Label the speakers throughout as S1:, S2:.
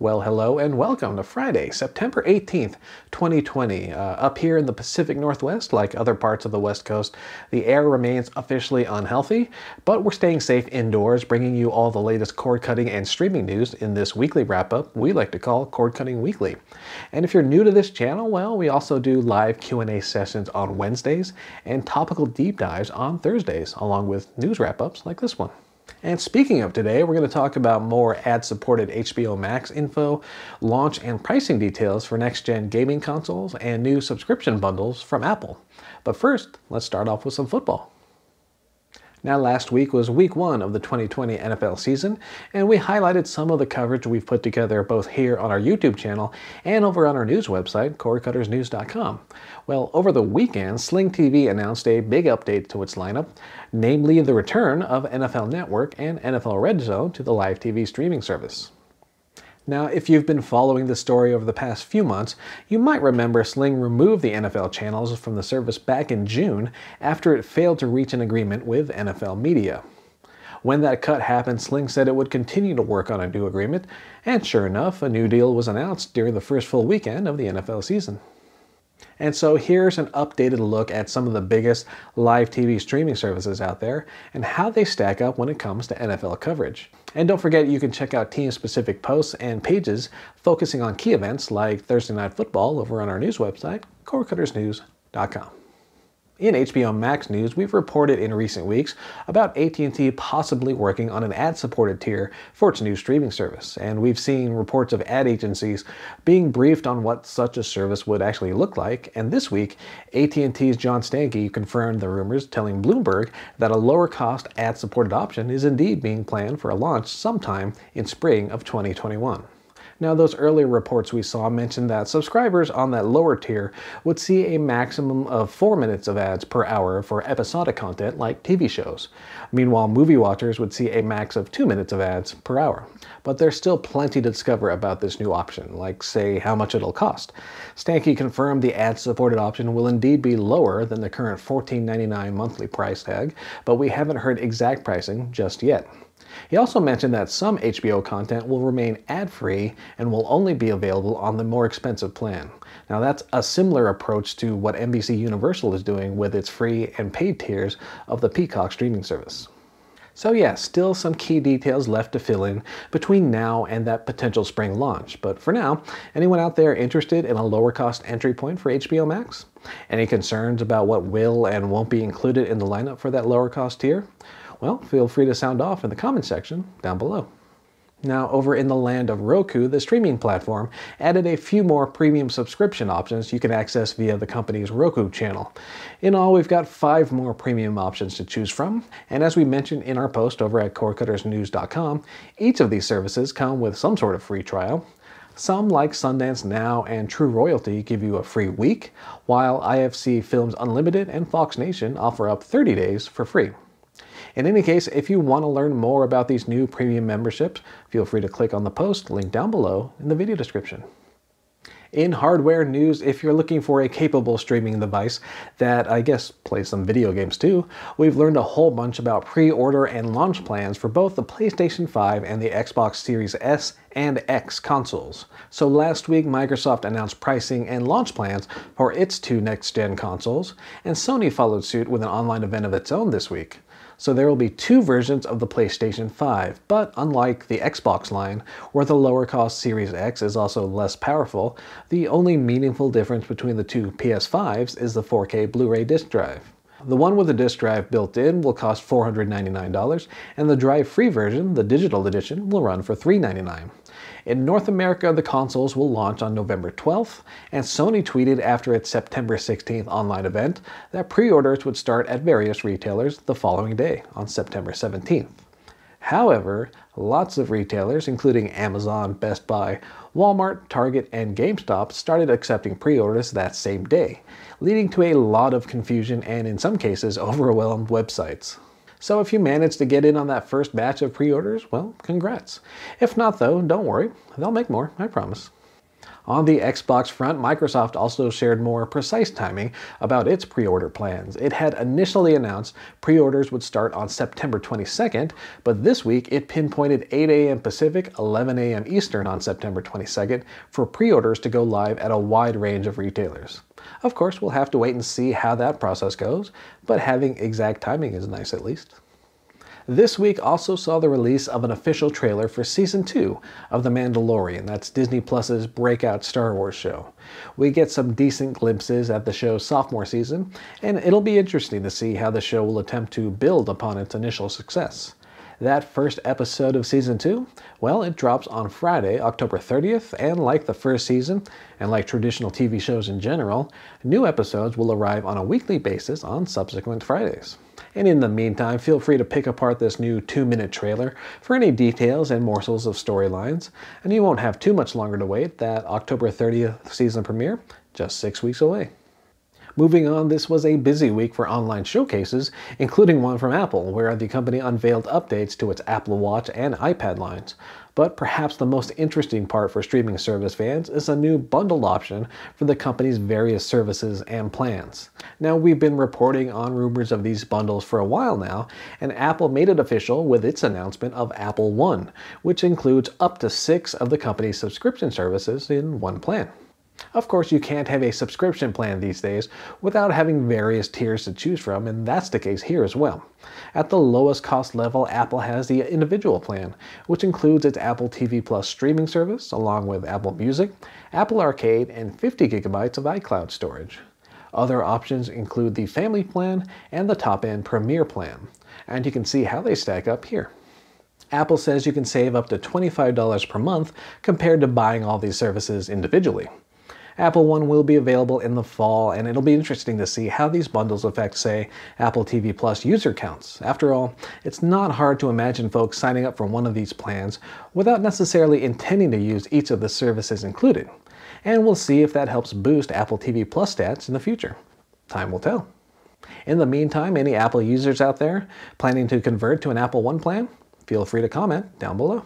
S1: Well, hello and welcome to Friday, September 18th, 2020. Uh, up here in the Pacific Northwest, like other parts of the West Coast, the air remains officially unhealthy, but we're staying safe indoors, bringing you all the latest cord cutting and streaming news in this weekly wrap up we like to call Cord Cutting Weekly. And if you're new to this channel, well, we also do live Q&A sessions on Wednesdays and topical deep dives on Thursdays, along with news wrap ups like this one. And speaking of today, we're going to talk about more ad-supported HBO Max info, launch and pricing details for next-gen gaming consoles, and new subscription bundles from Apple. But first, let's start off with some football. Now, last week was week one of the 2020 NFL season, and we highlighted some of the coverage we've put together both here on our YouTube channel and over on our news website, CoreyCuttersNews.com. Well, over the weekend, Sling TV announced a big update to its lineup, namely the return of NFL Network and NFL Red Zone to the live TV streaming service. Now, if you've been following the story over the past few months, you might remember Sling removed the NFL channels from the service back in June after it failed to reach an agreement with NFL Media. When that cut happened, Sling said it would continue to work on a new agreement, and sure enough, a new deal was announced during the first full weekend of the NFL season. And so here's an updated look at some of the biggest live TV streaming services out there and how they stack up when it comes to NFL coverage. And don't forget you can check out team-specific posts and pages focusing on key events like Thursday Night Football over on our news website, corecuttersnews.com. In HBO Max news, we've reported in recent weeks about AT&T possibly working on an ad-supported tier for its new streaming service, and we've seen reports of ad agencies being briefed on what such a service would actually look like, and this week, AT&T's John Stankey confirmed the rumors, telling Bloomberg that a lower-cost ad-supported option is indeed being planned for a launch sometime in spring of 2021. Now those earlier reports we saw mentioned that subscribers on that lower tier would see a maximum of 4 minutes of ads per hour for episodic content like TV shows. Meanwhile, movie watchers would see a max of 2 minutes of ads per hour. But there's still plenty to discover about this new option, like say how much it'll cost. Stanky confirmed the ad-supported option will indeed be lower than the current $14.99 monthly price tag, but we haven't heard exact pricing just yet. He also mentioned that some HBO content will remain ad-free and will only be available on the more expensive plan. Now that's a similar approach to what NBC Universal is doing with its free and paid tiers of the Peacock streaming service. So yeah, still some key details left to fill in between now and that potential spring launch. But for now, anyone out there interested in a lower cost entry point for HBO Max? Any concerns about what will and won't be included in the lineup for that lower cost tier? Well, feel free to sound off in the comment section down below. Now, over in the land of Roku, the streaming platform added a few more premium subscription options you can access via the company's Roku channel. In all, we've got five more premium options to choose from, and as we mentioned in our post over at CorecuttersNews.com, each of these services come with some sort of free trial. Some like Sundance Now and True Royalty give you a free week, while IFC Films Unlimited and Fox Nation offer up 30 days for free. In any case, if you want to learn more about these new premium memberships, feel free to click on the post link down below in the video description. In hardware news, if you're looking for a capable streaming device that I guess plays some video games too, we've learned a whole bunch about pre-order and launch plans for both the PlayStation 5 and the Xbox Series S and X consoles. So last week, Microsoft announced pricing and launch plans for its two next-gen consoles, and Sony followed suit with an online event of its own this week. So there will be two versions of the PlayStation 5, but unlike the Xbox line, where the lower cost Series X is also less powerful, the only meaningful difference between the two PS5s is the 4K Blu-ray disc drive. The one with a disk drive built in will cost $499, and the drive-free version, the digital edition, will run for $399. In North America, the consoles will launch on November 12th, and Sony tweeted after its September 16th online event that pre-orders would start at various retailers the following day, on September 17th. However, lots of retailers, including Amazon, Best Buy, Walmart, Target, and GameStop started accepting pre-orders that same day, leading to a lot of confusion and in some cases overwhelmed websites. So if you managed to get in on that first batch of pre-orders, well, congrats. If not though, don't worry, they'll make more, I promise. On the Xbox front, Microsoft also shared more precise timing about its pre-order plans. It had initially announced pre-orders would start on September 22nd, but this week it pinpointed 8 a.m. Pacific, 11 a.m. Eastern on September 22nd for pre-orders to go live at a wide range of retailers. Of course, we'll have to wait and see how that process goes, but having exact timing is nice at least. This week also saw the release of an official trailer for Season 2 of The Mandalorian, that's Disney Plus's breakout Star Wars show. We get some decent glimpses at the show's sophomore season, and it'll be interesting to see how the show will attempt to build upon its initial success. That first episode of season two, well, it drops on Friday, October 30th, and like the first season, and like traditional TV shows in general, new episodes will arrive on a weekly basis on subsequent Fridays. And in the meantime, feel free to pick apart this new two minute trailer for any details and morsels of storylines, and you won't have too much longer to wait that October 30th season premiere, just six weeks away. Moving on, this was a busy week for online showcases, including one from Apple, where the company unveiled updates to its Apple Watch and iPad lines. But perhaps the most interesting part for streaming service fans is a new bundled option for the company's various services and plans. Now, we've been reporting on rumors of these bundles for a while now, and Apple made it official with its announcement of Apple One, which includes up to six of the company's subscription services in one plan. Of course, you can't have a subscription plan these days without having various tiers to choose from, and that's the case here as well. At the lowest cost level, Apple has the individual plan, which includes its Apple TV Plus streaming service, along with Apple Music, Apple Arcade, and 50 gigabytes of iCloud storage. Other options include the Family plan and the top-end Premier plan, and you can see how they stack up here. Apple says you can save up to $25 per month compared to buying all these services individually. Apple One will be available in the fall, and it'll be interesting to see how these bundles affect, say, Apple TV Plus user counts. After all, it's not hard to imagine folks signing up for one of these plans without necessarily intending to use each of the services included. And we'll see if that helps boost Apple TV Plus stats in the future. Time will tell. In the meantime, any Apple users out there planning to convert to an Apple One plan? Feel free to comment down below.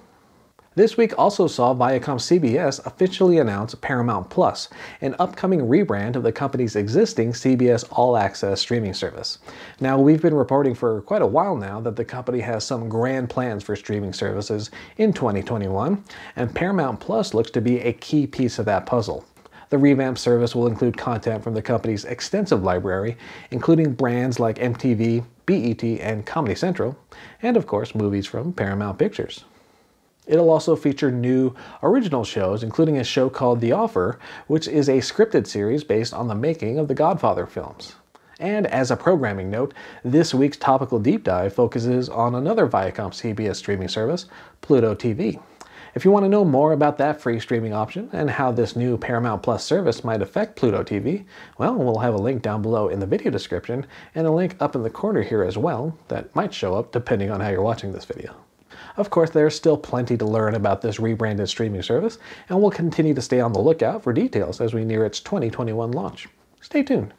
S1: This week also saw Viacom CBS officially announce Paramount Plus, an upcoming rebrand of the company's existing CBS All Access streaming service. Now, we've been reporting for quite a while now that the company has some grand plans for streaming services in 2021, and Paramount Plus looks to be a key piece of that puzzle. The revamped service will include content from the company's extensive library, including brands like MTV, BET, and Comedy Central, and of course, movies from Paramount Pictures. It'll also feature new original shows, including a show called The Offer, which is a scripted series based on the making of the Godfather films. And as a programming note, this week's topical deep dive focuses on another Viacom CBS streaming service, Pluto TV. If you want to know more about that free streaming option and how this new Paramount Plus service might affect Pluto TV, well, we'll have a link down below in the video description and a link up in the corner here as well that might show up depending on how you're watching this video. Of course, there's still plenty to learn about this rebranded streaming service, and we'll continue to stay on the lookout for details as we near its 2021 launch. Stay tuned.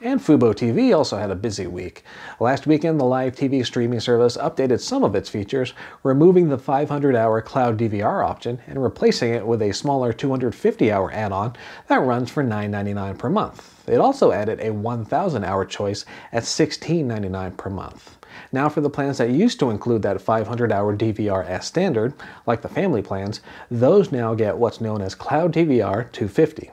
S1: And Fubo TV also had a busy week. Last weekend, the live TV streaming service updated some of its features, removing the 500-hour cloud DVR option and replacing it with a smaller 250-hour add-on that runs for $9.99 per month. It also added a 1,000-hour choice at $16.99 per month. Now for the plans that used to include that 500-hour DVR as standard, like the family plans, those now get what's known as Cloud DVR 250.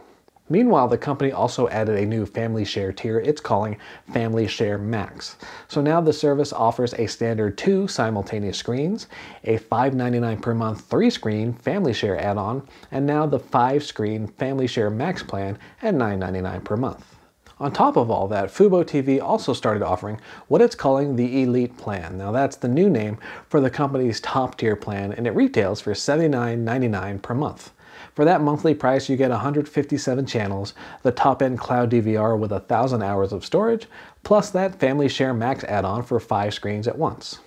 S1: Meanwhile, the company also added a new family share tier it's calling Family Share Max. So now the service offers a standard two simultaneous screens, a $5.99 per month three screen family share add-on, and now the five screen Family Share Max plan at $9.99 per month. On top of all that, Fubo TV also started offering what it's calling the Elite Plan. Now that's the new name for the company's top tier plan and it retails for $79.99 per month. For that monthly price, you get 157 channels, the top-end cloud DVR with 1,000 hours of storage, plus that Family Share Max add-on for 5 screens at once.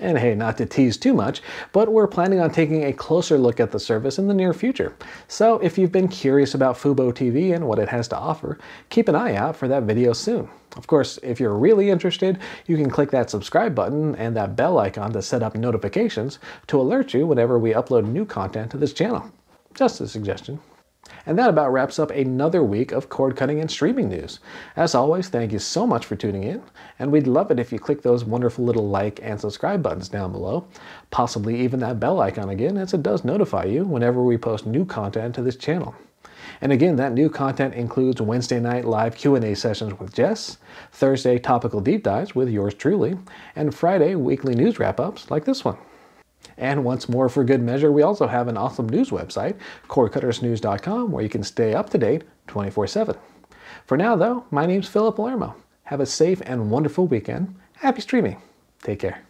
S1: And hey, not to tease too much, but we're planning on taking a closer look at the service in the near future. So if you've been curious about Fubo TV and what it has to offer, keep an eye out for that video soon. Of course, if you're really interested, you can click that subscribe button and that bell icon to set up notifications to alert you whenever we upload new content to this channel. Just a suggestion. And that about wraps up another week of cord cutting and streaming news. As always, thank you so much for tuning in, and we'd love it if you click those wonderful little like and subscribe buttons down below, possibly even that bell icon again, as it does notify you whenever we post new content to this channel. And again, that new content includes Wednesday night live Q&A sessions with Jess, Thursday topical deep dives with yours truly, and Friday weekly news wrap-ups like this one. And once more, for good measure, we also have an awesome news website, CoreCuttersNews.com, where you can stay up to date 24 7. For now, though, my name's Philip Palermo. Have a safe and wonderful weekend. Happy streaming. Take care.